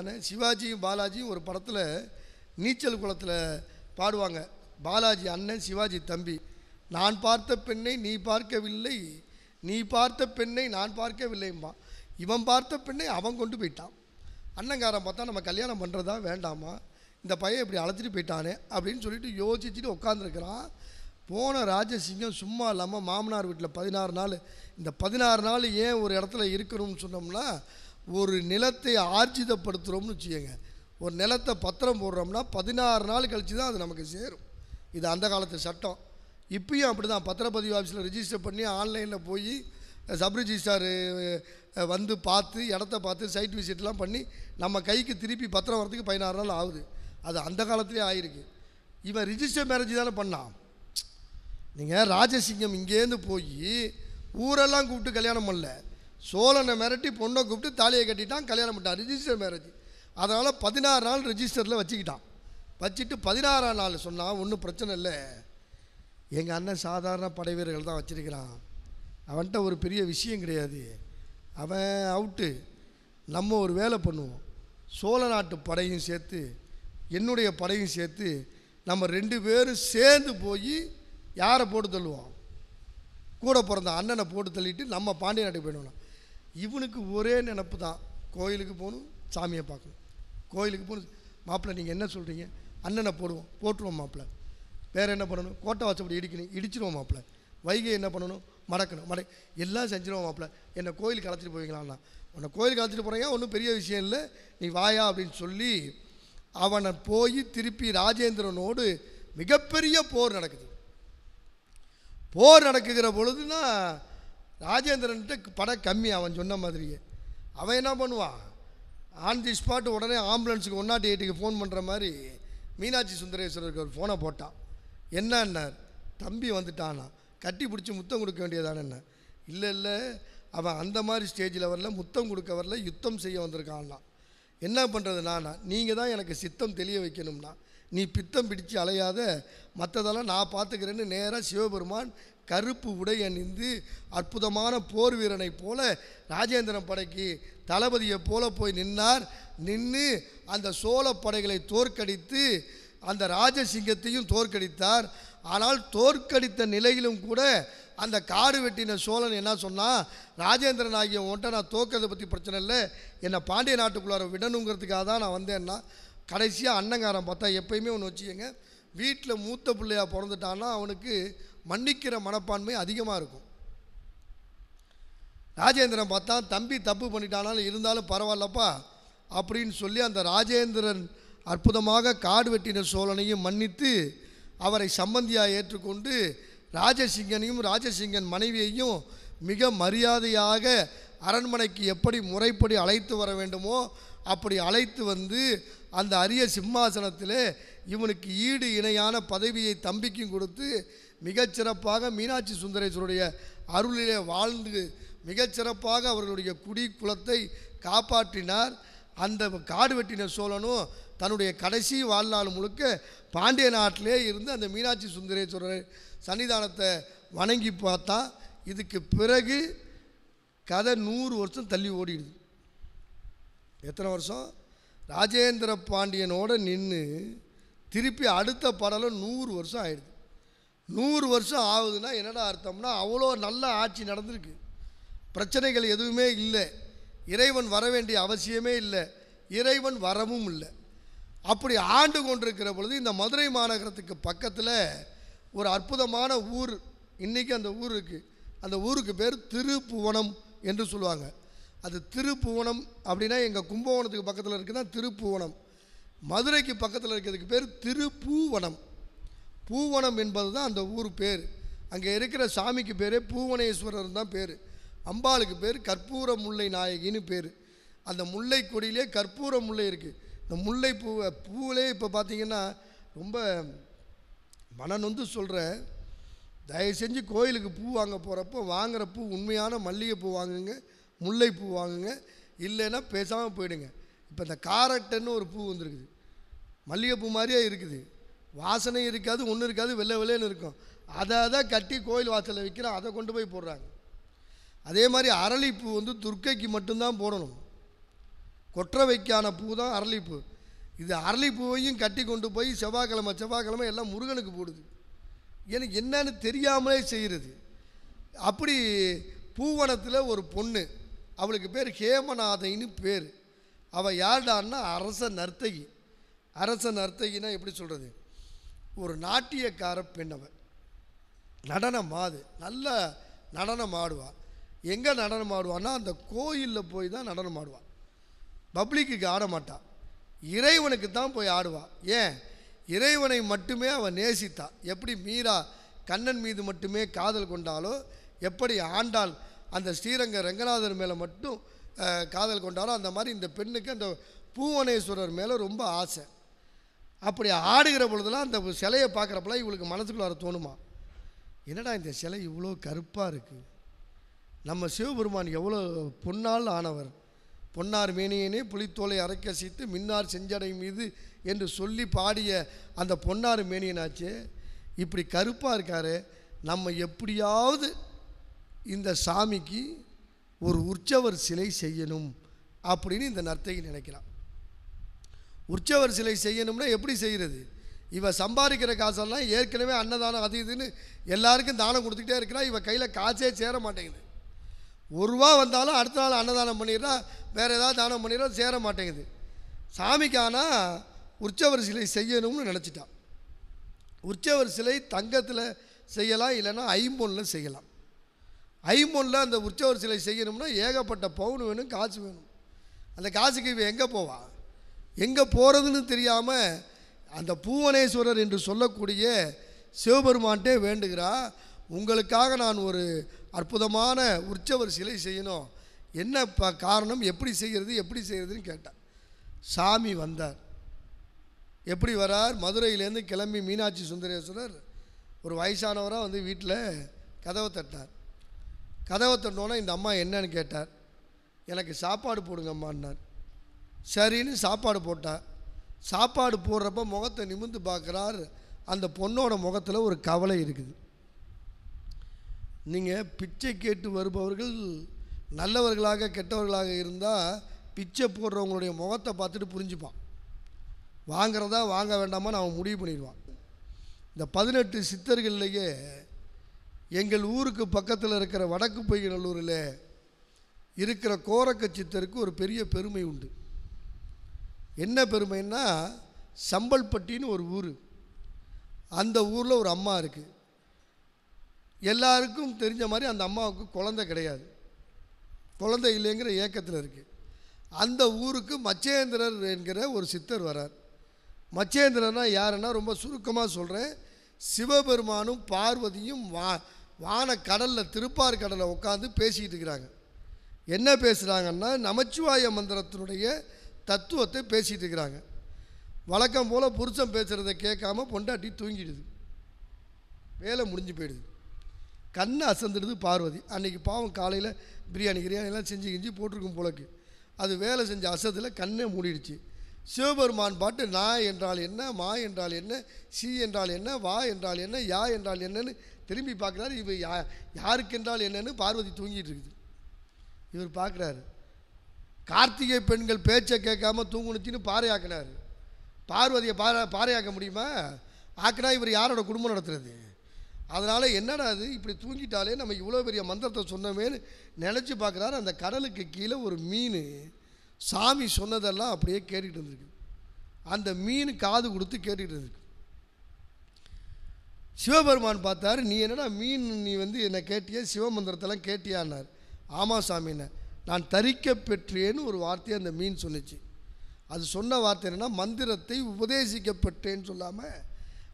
ஆனால் சிவாஜியும் பாலாஜியும் ஒரு படத்தில் நீச்சல் குளத்தில் பாடுவாங்க பாலாஜி அண்ணன் சிவாஜி தம்பி நான் பார்த்த பெண்ணை நீ பார்க்கவில்லை நீ பார்த்த பெண்ணை நான் பார்க்கவில்லைம்மா இவன் பார்த்த பெண்ணை அவன் கொண்டு போயிட்டான் அண்ணங்காரன் பார்த்தா நம்ம கல்யாணம் பண்ணுறதா வேண்டாமா இந்த பையன் இப்படி அழைச்சிட்டு போயிட்டானே அப்படின்னு சொல்லிட்டு யோசிச்சுட்டு உட்காந்துருக்கிறான் போன ராஜசிங்கம் சும்மா இல்லாமல் மாமனார் வீட்டில் பதினாறு நாள் இந்த பதினாறு நாள் ஏன் ஒரு இடத்துல இருக்கணும்னு சொன்னோம்னா ஒரு நிலத்தை ஆர்ஜிதப்படுத்துகிறோம்னு வச்சுக்கோங்க ஒரு நிலத்தை பத்திரம் போடுறோம்னா பதினாறு நாள் கழித்து தான் அது நமக்கு சேரும் இது அந்த காலத்து சட்டம் இப்பயும் அப்படி தான் பத்திரப்பதிவு ஆஃபீஸில் ரிஜிஸ்டர் பண்ணி ஆன்லைனில் போய் சப்ரிஜிஸ்டார் வந்து பார்த்து இடத்த பார்த்து சைட் விசிட்லாம் பண்ணி நம்ம கைக்கு திருப்பி பத்திரம் வரதுக்கு பதினாறு நாள் ஆகுது அது அந்த காலத்துலேயே ஆயிருக்கு இவன் ரிஜிஸ்டர் மேரேஜ் தானே பண்ணான் நீங்கள் ராஜசிங்கம் இங்கேருந்து போய் ஊரெல்லாம் கூப்பிட்டு கல்யாணம் பண்ணல சோழனை மிரட்டி பொண்ணை கூப்பிட்டு தாலியை கட்டிட்டான் கல்யாணம் பண்ணிட்டான் ரிஜிஸ்டர் மேரேஜ் அதனால் பதினாறு நாள் ரிஜிஸ்டரில் வச்சுக்கிட்டான் வச்சுட்டு பதினாறாம் நாள் சொன்னால் ஒன்றும் பிரச்சனை இல்லை எங்கள் அண்ணன் சாதாரண படை வீரர்கள் தான் வச்சுருக்கிறான் அவன்கிட்ட ஒரு பெரிய விஷயம் கிடையாது அவன் அவுட்டு நம்ம ஒரு வேலை பண்ணுவோம் சோழ நாட்டு படையும் சேர்த்து என்னுடைய படையும் சேர்த்து நம்ம ரெண்டு பேரும் சேர்ந்து போய் யாரை போட்டு தள்ளுவோம் கூட பிறந்த அண்ணனை போட்டு தள்ளிட்டு நம்ம பாண்டிய நாட்டுக்கு போயிடுவோம் இவனுக்கு ஒரே நினப்பு தான் கோயிலுக்கு போகணும் சாமியை பார்க்கணும் கோயிலுக்கு போகணும் மாப்பிள்ளை நீங்கள் என்ன சொல்கிறீங்க அண்ணனை போடுவோம் போட்டுருவோம் மாப்பிள்ளை வேறு என்ன பண்ணணும் கோட்டை வாசப்படி இடிக்கணும் இடிச்சிருவோம் மாப்பிள்ளை வைகை என்ன பண்ணணும் மடக்கணும் மடை எல்லாம் செஞ்சிருவோம் மாப்பிள்ளை என்னை கோயிலுக்கு அழைச்சிட்டு போவீங்களான்னா உன்னை கோயிலுக்கு அழைச்சிட்டு போகிறீங்க ஒன்றும் பெரிய விஷயம் இல்லை நீ வாயா அப்படின்னு சொல்லி அவனை போய் திருப்பி ராஜேந்திரனோடு மிகப்பெரிய போர் நடக்குது போர் நடக்குகிற பொழுதுன்னா ராஜேந்திரன்ட்டு படம் கம்மி அவன் சொன்ன மாதிரியே அவன் என்ன பண்ணுவான் ஆன் தி ஸ்பாட் உடனே ஆம்புலன்ஸுக்கு ஒன் நாட் எயிட்டுக்கு ஃபோன் பண்ணுற மாதிரி மீனாட்சி சுந்தரேஸ்வரருக்கு ஒரு ஃபோனை போட்டான் என்ன தம்பி வந்துட்டானா கட்டி பிடிச்சி முத்தம் கொடுக்க என்ன இல்லை இல்லை அவன் அந்த மாதிரி ஸ்டேஜில் வரல முத்தம் கொடுக்க வரல யுத்தம் செய்ய வந்திருக்கான்லாம் என்ன பண்ணுறது நானா நீங்கள் தான் எனக்கு சித்தம் தெளிய வைக்கணும்னா நீ பித்தம் பிடிச்சி அலையாத மற்றதெல்லாம் நான் பார்த்துக்கிறேன்னு நேராக சிவபெருமான் கருப்பு உடை அணிந்து அற்புதமான போர் வீரனைப் போல ராஜேந்திரன் படைக்கு தளபதியைப் போல போய் நின்னார் நின்று அந்த சோழ படைகளை தோற்கடித்து அந்த ராஜசிங்கத்தையும் தோற்கடித்தார் ஆனால் தோற்கடித்த நிலையிலும் கூட அந்த காடு வெட்டின சோழன் என்ன சொன்னால் ராஜேந்திரன் ஆகிய ஒன்றை நான் தோக்கிறதை பற்றி பிரச்சனை இல்லை என்னை பாண்டிய நாட்டுக்குள்ளார விடணுங்கிறதுக்காக தான் நான் வந்தேன்னா கடைசியாக அன்னங்காரன் பார்த்தா எப்பயுமே ஒன்று வச்சுக்கோங்க வீட்டில் மூத்த பிள்ளையாக பிறந்துட்டான்னா அவனுக்கு மன்னிக்கிற மனப்பான்மை அதிகமாக இருக்கும் ராஜேந்திரன் பார்த்தா தம்பி தப்பு பண்ணிட்டானாலும் இருந்தாலும் பரவாயில்லப்பா அப்படின்னு சொல்லி அந்த ராஜேந்திரன் அற்புதமாக காடு வெட்டின சோழனையும் மன்னித்து அவரை சம்பந்தியாக ஏற்றுக்கொண்டு ராஜசிங்கனையும் ராஜசிங்கன் மனைவியையும் மிக மரியாதையாக அரண்மனைக்கு எப்படி முறைப்படி அழைத்து வர வேண்டுமோ அப்படி அழைத்து வந்து அந்த அரிய சிம்மாசனத்தில் இவனுக்கு ஈடு இணையான பதவியை தம்பிக்கும் கொடுத்து மிகச்சிறப்பாக மீனாட்சி சுந்தரேஸ்வருடைய அருளிலே வாழ்ந்து மிகச்சிறப்பாக அவர்களுடைய குடி குலத்தை காப்பாற்றினார் அந்த காடு வெட்டின சோழனும் தன்னுடைய கடைசி வாழ்நாள் முழுக்க பாண்டிய நாட்டிலே இருந்து அந்த மீனாட்சி சுந்தரேஸ்வரர் சன்னிதானத்தை வணங்கி பார்த்தா இதுக்கு பிறகு கதை நூறு வருஷம் தள்ளி ஓடிடுது எத்தனை வருஷம் ராஜேந்திர பாண்டியனோட நின்று திருப்பி அடுத்த படலும் நூறு வருஷம் ஆயிடுது நூறு வருஷம் ஆகுதுன்னா என்னடா அர்த்தம்னா அவ்வளோ நல்ல ஆட்சி நடந்திருக்கு பிரச்சனைகள் எதுவுமே இல்லை இறைவன் வர வேண்டிய அவசியமே இல்லை இறைவன் வரவும் இல்லை அப்படி ஆண்டு கொண்டிருக்கிற பொழுது இந்த மதுரை மாநகரத்துக்கு பக்கத்தில் ஒரு அற்புதமான ஊர் இன்றைக்கி அந்த ஊர் இருக்குது அந்த ஊருக்கு பேர் திருப்புவனம் என்று சொல்லுவாங்க அது திருப்புவனம் அப்படின்னா எங்கள் கும்பகோணத்துக்கு பக்கத்தில் இருக்குது தான் திருப்புவனம் மதுரைக்கு பக்கத்தில் இருக்கிறதுக்கு பேர் திருப்பூவனம் பூவனம் என்பது தான் அந்த ஊர் பேர் அங்கே இருக்கிற சாமிக்கு பேர் பூவனேஸ்வரர் தான் பேர் அம்பாளுக்கு பேர் கற்பூர முல்லை நாயகின்னு பேர் அந்த முல்லை கொடியிலே கற்பூர முல்லை இருக்குது இந்த முல்லை பூவை பூவிலே இப்போ பார்த்திங்கன்னா ரொம்ப மனநொந்து சொல்கிற தயவு செஞ்சு கோயிலுக்கு பூ வாங்க போகிறப்போ வாங்குகிற பூ உண்மையான மல்லிகைப்பூ வாங்குங்க முல்லைப்பூ வாங்குங்க இல்லைன்னா பேசாமல் போயிடுங்க இப்போ இந்த காரட்டன்னு ஒரு பூ வந்துருக்குது மல்லிகைப்பூ மாதிரியே இருக்குது வாசனை இருக்காது ஒன்றும் இருக்காது வெள்ளை வெள்ளைன்னு இருக்கும் அதை அதை கட்டி கோயில் வாசலில் விற்கிறோம் அதை கொண்டு போய் போடுறாங்க அதே மாதிரி அரளிப்பூ வந்து துர்க்கைக்கு மட்டும்தான் போடணும் கொற்றவைக்கான பூ தான் அரளிப்பூ இது அரளிப்பூவையும் கட்டி கொண்டு போய் செவ்வாய்க்கிழமை செவ்வாய்க்கிழமை எல்லாம் முருகனுக்கு போடுது எனக்கு என்னன்னு தெரியாமலே செய்கிறது அப்படி பூவனத்தில் ஒரு பொண்ணு அவளுக்கு பேர் ஹேமநாதைன்னு பேர் அவள் யார்டான்னா அரச நர்த்தகி அரச நர்த்தகின்னா எப்படி சொல்கிறது ஒரு நாட்டியக்கார பெண்ணவன் நடனம் ஆது நல்ல நடனம் ஆடுவாள் எங்கே நடனம் ஆடுவான்னா அந்த கோயிலில் போய் தான் நடனம் ஆடுவாள் பப்ளிக்குக்கு ஆட மாட்டாள் இறைவனுக்கு தான் போய் ஆடுவாள் ஏன் இறைவனை மட்டுமே அவன் நேசித்தாள் எப்படி மீரா கண்ணன் மீது மட்டுமே காதல் கொண்டாலோ எப்படி ஆண்டாள் அந்த ஸ்ரீரங்க ரங்கநாதர் மேலே மட்டும் காதல் கொண்டாலோ அந்த மாதிரி இந்த பெண்ணுக்கு அந்த பூவனேஸ்வரர் மேலே ரொம்ப ஆசை அப்படி ஆடுகிற பொழுதெல்லாம் அந்த சிலையை பார்க்குறப்பெல்லாம் இவளுக்கு வர தோணுமா என்னடா இந்த சிலை இவ்வளோ கருப்பாக இருக்குது நம்ம சிவபெருமான் எவ்வளோ பொன்னால் ஆனவர் பொன்னார் மேனியனே அரைக்க சீத்து மின்னார் செஞ்சடை மீது என்று சொல்லி பாடிய அந்த பொன்னார் மேனியனாச்சு இப்படி கருப்பாக இருக்கார் நம்ம எப்படியாவது இந்த சாமிக்கு ஒரு உற்சவர் சிலை செய்யணும் அப்படின்னு இந்த நர்த்தகி நினைக்கிறான் உற்சவர் சிலை செய்யணும்னா எப்படி செய்கிறது இவள் சம்பாதிக்கிற காசெல்லாம் ஏற்கனவே அன்னதானம் அது இதுன்னு எல்லாருக்கும் தானம் கொடுத்துக்கிட்டே இருக்கிறா இவன் கையில் காசே சேர மாட்டேங்குது ஒரு ரூபா வந்தாலும் அடுத்த நாள் அன்னதானம் பண்ணிடுறா வேறு ஏதாவது தானம் பண்ணிடுறா சேர மாட்டேங்குது சாமிக்கானா உற்சவர் சிலை செய்யணும்னு நினச்சிட்டான் உற்சவர் சிலை தங்கத்தில் செய்யலாம் இல்லைன்னா ஐம்பொன்னில் செய்யலாம் ஐம்பொன்னில் அந்த உற்சவர் சிலை செய்யணும்னா ஏகப்பட்ட பவுன் வேணும் காசு வேணும் அந்த காசுக்கு இவன் எங்கே போவா எங்கே போகிறதுன்னு தெரியாமல் அந்த பூவனேஸ்வரர் என்று சொல்லக்கூடிய சிவபெருமான்ட்டே வேண்டுகிறா உங்களுக்காக நான் ஒரு அற்புதமான உற்சவர் சிலை செய்யணும் என்ன ப காரணம் எப்படி செய்கிறது எப்படி செய்கிறதுன்னு கேட்டார் சாமி வந்தார் எப்படி வரார் மதுரையிலேருந்து கிளம்பி மீனாட்சி சுந்தரேஸ்வரர் ஒரு வயசானவராக வந்து வீட்டில் கதவை தட்டார் கதவை தட்டோன்னே இந்த அம்மா என்னன்னு கேட்டார் எனக்கு சாப்பாடு போடுங்கம்மான்னார் சரின்னு சாப்பாடு போட்டான் சாப்பாடு போடுறப்ப முகத்தை நிமிந்து பார்க்குறார் அந்த பொண்ணோட முகத்தில் ஒரு கவலை இருக்குது நீங்கள் பிச்சை கேட்டு வருபவர்கள் நல்லவர்களாக கெட்டவர்களாக இருந்தால் பிச்சை போடுறவங்களுடைய முகத்தை பார்த்துட்டு புரிஞ்சுப்பான் வாங்குறதா வாங்க வேண்டாமான்னு அவன் முடிவு பண்ணிடுவான் இந்த பதினெட்டு சித்தர்கள்லேயே எங்கள் ஊருக்கு பக்கத்தில் இருக்கிற வடக்கு பொய்கநல்லூரில் இருக்கிற கோரக்க சித்தருக்கு ஒரு பெரிய பெருமை உண்டு என்ன பெருமைன்னா சம்பல்பட்டின்னு ஒரு ஊர் அந்த ஊரில் ஒரு அம்மா இருக்குது எல்லாருக்கும் தெரிஞ்ச மாதிரி அந்த அம்மாவுக்கு குழந்தை கிடையாது குழந்தை இல்லைங்கிற ஏக்கத்தில் இருக்குது அந்த ஊருக்கு மச்சேந்திரர் என்கிற ஒரு சித்தர் வரார் மச்சேந்திரனா யாருன்னா ரொம்ப சுருக்கமாக சொல்கிறேன் சிவபெருமானும் பார்வதியும் வா வான கடலில் திருப்பார் கடலில் உட்காந்து பேசிக்கிட்டு இருக்கிறாங்க என்ன பேசுகிறாங்கன்னா நமச்சிவாய மந்திரத்தினுடைய தத்துவத்தை பேசிகிட்டு இருக்கிறாங்க வழக்கம் போல் புருஷன் பேசுகிறத கேட்காம பொண்டாட்டி தூங்கிடுது வேலை முடிஞ்சு போயிடுது கண்ணை அசந்துடுது பார்வதி அன்றைக்கி பாவம் காலையில் பிரியாணி கிரியாணிலாம் செஞ்சு கிஞ்சி போட்டிருக்கும் போலக்கு அது வேலை செஞ்ச அசத்தில் கண்ணே மூடிடுச்சு சிவபெருமான் பாட்டு நான் என்றால் என்ன மா என்றால் என்ன சி என்றால் என்ன வா என்றால் என்ன யா என்றால் என்னன்னு திரும்பி பார்க்குறாரு இவர் யா யாருக்கென்றால் என்னன்னு பார்வதி தூங்கிட்டு இருக்குது இவர் பார்க்குறாரு கார்த்திகை பெண்கள் பேச்சை கேட்காம தூங்குணுச்சின்னு பாறையாக்கினார் பார்வதியை பாறை பாறையாக்க முடியுமா ஆக்கினா இவர் யாரோட குடும்பம் நடத்துறது அதனால் என்னடா அது இப்படி தூங்கிட்டாலே நம்ம இவ்வளோ பெரிய மந்திரத்தை சொன்னமேன்னு நினச்சி பார்க்குறாரு அந்த கடலுக்கு கீழே ஒரு மீன் சாமி சொன்னதெல்லாம் அப்படியே கேட்டுக்கிட்டு இருந்திருக்கு அந்த மீன் காது கொடுத்து கேட்டுக்கிட்டு இருந்திருக்கு சிவபெருமான் பார்த்தாரு நீ என்னடா மீன் நீ வந்து என்னை கேட்டியா சிவமந்திரத்தெல்லாம் கேட்டியான்னார் ஆமாம் சாமின்னு நான் தரிக்க பெற்றேன்னு ஒரு வார்த்தையை அந்த மீன் சொல்லிச்சு அது சொன்ன வார்த்தை என்னென்னா மந்திரத்தை உபதேசிக்கப்பட்டேன்னு சொல்லாமல்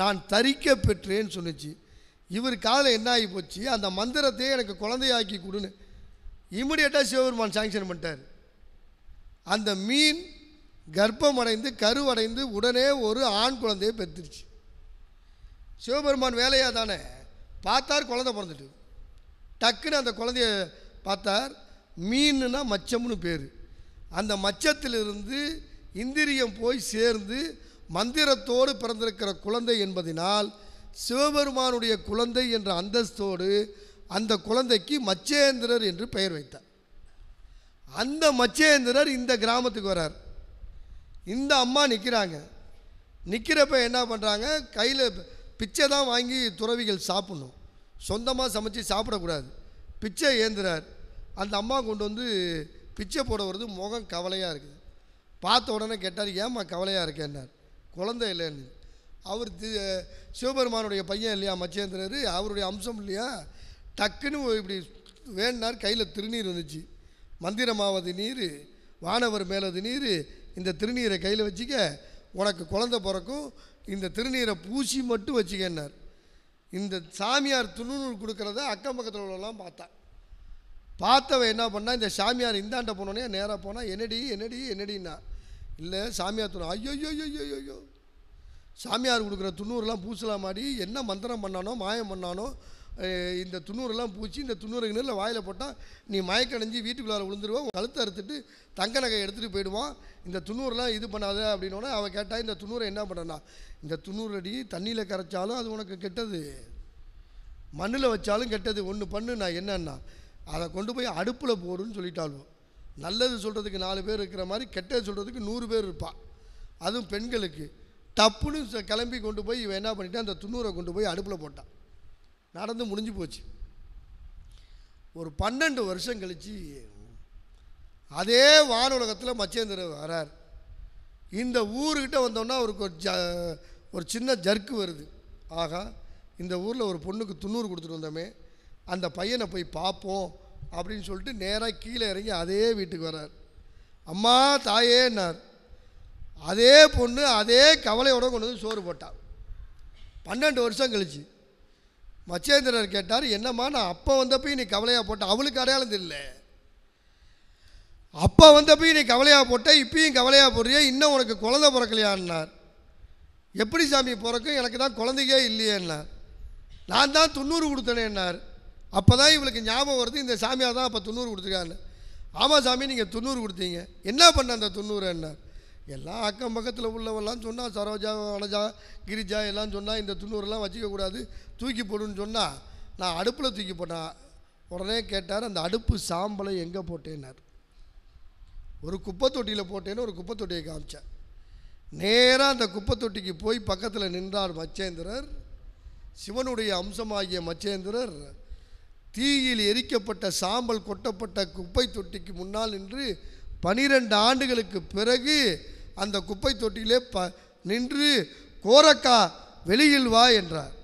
நான் தரிக்க பெற்றேன்னு சொல்லிச்சு இவர் காலையில் என்ன ஆகி போச்சு அந்த மந்திரத்தையே எனக்கு குழந்தையாக்கி கொடுன்னு இமிடியேட்டாக சிவபெருமான் சாங்ஷன் பண்ணிட்டார் அந்த மீன் கர்ப்பமடைந்து கருவடைந்து உடனே ஒரு ஆண் குழந்தையை பெற்றுருச்சு சிவபெருமான் வேலையாக தானே பார்த்தார் குழந்தை பிறந்துட்டு டக்குன்னு அந்த குழந்தைய பார்த்தார் மீன்னா மச்சம்னு பேர் அந்த மச்சத்திலிருந்து இந்திரியம் போய் சேர்ந்து மந்திரத்தோடு பிறந்திருக்கிற குழந்தை என்பதனால் சிவபெருமானுடைய குழந்தை என்ற அந்தஸ்தோடு அந்த குழந்தைக்கு மச்சேந்திரர் என்று பெயர் வைத்தார் அந்த மச்சேந்திரர் இந்த கிராமத்துக்கு வரார் இந்த அம்மா நிற்கிறாங்க நிற்கிறப்ப என்ன பண்ணுறாங்க கையில் பிச்சை தான் வாங்கி துறவிகள் சாப்பிட்ணும் சொந்தமாக சமைச்சு சாப்பிடக்கூடாது பிச்சை ஏந்துறார் அந்த அம்மா கொண்டு வந்து பிச்சை போட வருது முகம் கவலையாக இருக்குது பார்த்த உடனே கேட்டார் ஏம்மா கவலையாக இருக்கேன்னார் குழந்தை இல்லைன்னு அவர் தி சிவபெருமானுடைய பையன் இல்லையா மச்சேந்திரர் அவருடைய அம்சம் இல்லையா டக்குன்னு இப்படி வேணார் கையில் திருநீர் வந்துச்சு மந்திரமாவது நீர் வானவர் மேலது நீர் இந்த திருநீரை கையில் வச்சுக்க உனக்கு குழந்த பிறக்கும் இந்த திருநீரை பூசி மட்டும் வச்சுக்கன்னார் இந்த சாமியார் துணுநூல் கொடுக்குறத அக்கம் பக்கத்தில் உள்ளலாம் பார்த்தா பார்த்தவன் என்ன பண்ணால் இந்த சாமியார் இந்தாண்ட போனோடனே நேராக போனால் என்னடி என்னடி என்னடின்னா இல்லை சாமியார் துணை ஐயோ ஐயோ சாமியார் கொடுக்குற துண்ணூறுலாம் பூசலாம் மாடி என்ன மந்திரம் பண்ணானோ மாயம் பண்ணானோ இந்த துண்ணூறுலாம் பூச்சி இந்த துண்ணூறு நெல்லில் வாயில் போட்டால் நீ மயக்கடைஞ்சி வீட்டுக்குள்ளார விழுந்துருவான் கழுத்தை அறுத்துட்டு தங்க நகை எடுத்துகிட்டு போயிடுவான் இந்த துண்ணூறுலாம் இது பண்ணாத அப்படின்னோடனே அவன் கேட்டால் இந்த துண்ணூரை என்ன பண்ணனா இந்த துண்ணூறு அடி தண்ணியில் கரைச்சாலும் அது உனக்கு கெட்டது மண்ணில் வச்சாலும் கெட்டது ஒன்று பண்ணு நான் என்னன்னா அதை கொண்டு போய் அடுப்பில் போடுன்னு சொல்லிட்டாலும் நல்லது சொல்கிறதுக்கு நாலு பேர் இருக்கிற மாதிரி கெட்டது சொல்கிறதுக்கு நூறு பேர் இருப்பாள் அதுவும் பெண்களுக்கு டப்புன்னு கிளம்பி கொண்டு போய் இவன் என்ன பண்ணிட்டான் அந்த துண்ணூரை கொண்டு போய் அடுப்பில் போட்டான் நடந்து முடிஞ்சு போச்சு ஒரு பன்னெண்டு வருஷம் கழித்து அதே வானுலகத்தில் மச்சேந்திரர் வரார் இந்த ஊருக்கிட்ட வந்தோன்னா அவருக்கு ஒரு ஜ ஒரு சின்ன ஜர்க்கு வருது ஆகா இந்த ஊரில் ஒரு பொண்ணுக்கு துண்ணூறு கொடுத்துட்டு வந்தோமே அந்த பையனை போய் பார்ப்போம் அப்படின்னு சொல்லிட்டு நேராக கீழே இறங்கி அதே வீட்டுக்கு வர்றார் அம்மா தாயேன்னார் அதே பொண்ணு அதே கவலையோட கொண்டு வந்து சோறு போட்டாள் பன்னெண்டு வருஷம் கழிச்சு மச்சேந்திரர் கேட்டார் என்னம்மா நான் அப்போ வந்தப்போ நீ கவலையாக போட்ட அவளுக்கு அடையாளம் தெரியல அப்போ வந்தப்போ நீ கவலையாக போட்ட இப்பயும் கவலையாக போடுறிய இன்னும் உனக்கு குழந்தை பிறக்கலையான்னார் எப்படி சாமி பிறக்கும் எனக்கு தான் குழந்தைக்கே இல்லையேன்னார் நான் தான் தொண்ணூறு கொடுத்தனேன்னார் அப்போ தான் இவளுக்கு ஞாபகம் வருது இந்த சாமியார் தான் அப்போ தொண்ணூறு கொடுத்துருக்காரு ஆமாம் சாமி நீங்கள் தொண்ணூறு கொடுத்தீங்க என்ன பண்ண அந்த தொண்ணூறு என்ன எல்லாம் அக்கம் பக்கத்தில் உள்ளவெல்லாம் சொன்னால் சரோஜா வனஜா கிரிஜா எல்லாம் சொன்னால் இந்த தொண்ணூறுலாம் வச்சுக்கக்கூடாது தூக்கி போடுன்னு சொன்னால் நான் அடுப்பில் தூக்கி போட்டேன் உடனே கேட்டார் அந்த அடுப்பு சாம்பலை எங்கே போட்டேன்னார் ஒரு குப்பை தொட்டியில் போட்டேன்னு ஒரு குப்பை தொட்டியை காமிச்சேன் நேராக அந்த குப்பை தொட்டிக்கு போய் பக்கத்தில் நின்றார் மச்சேந்திரர் சிவனுடைய அம்சமாகிய மச்சேந்திரர் தீயில் எரிக்கப்பட்ட சாம்பல் கொட்டப்பட்ட குப்பை தொட்டிக்கு முன்னால் நின்று பனிரெண்டு ஆண்டுகளுக்கு பிறகு அந்த குப்பை தொட்டியிலே ப நின்று கோரக்கா வெளியில் வா என்றார்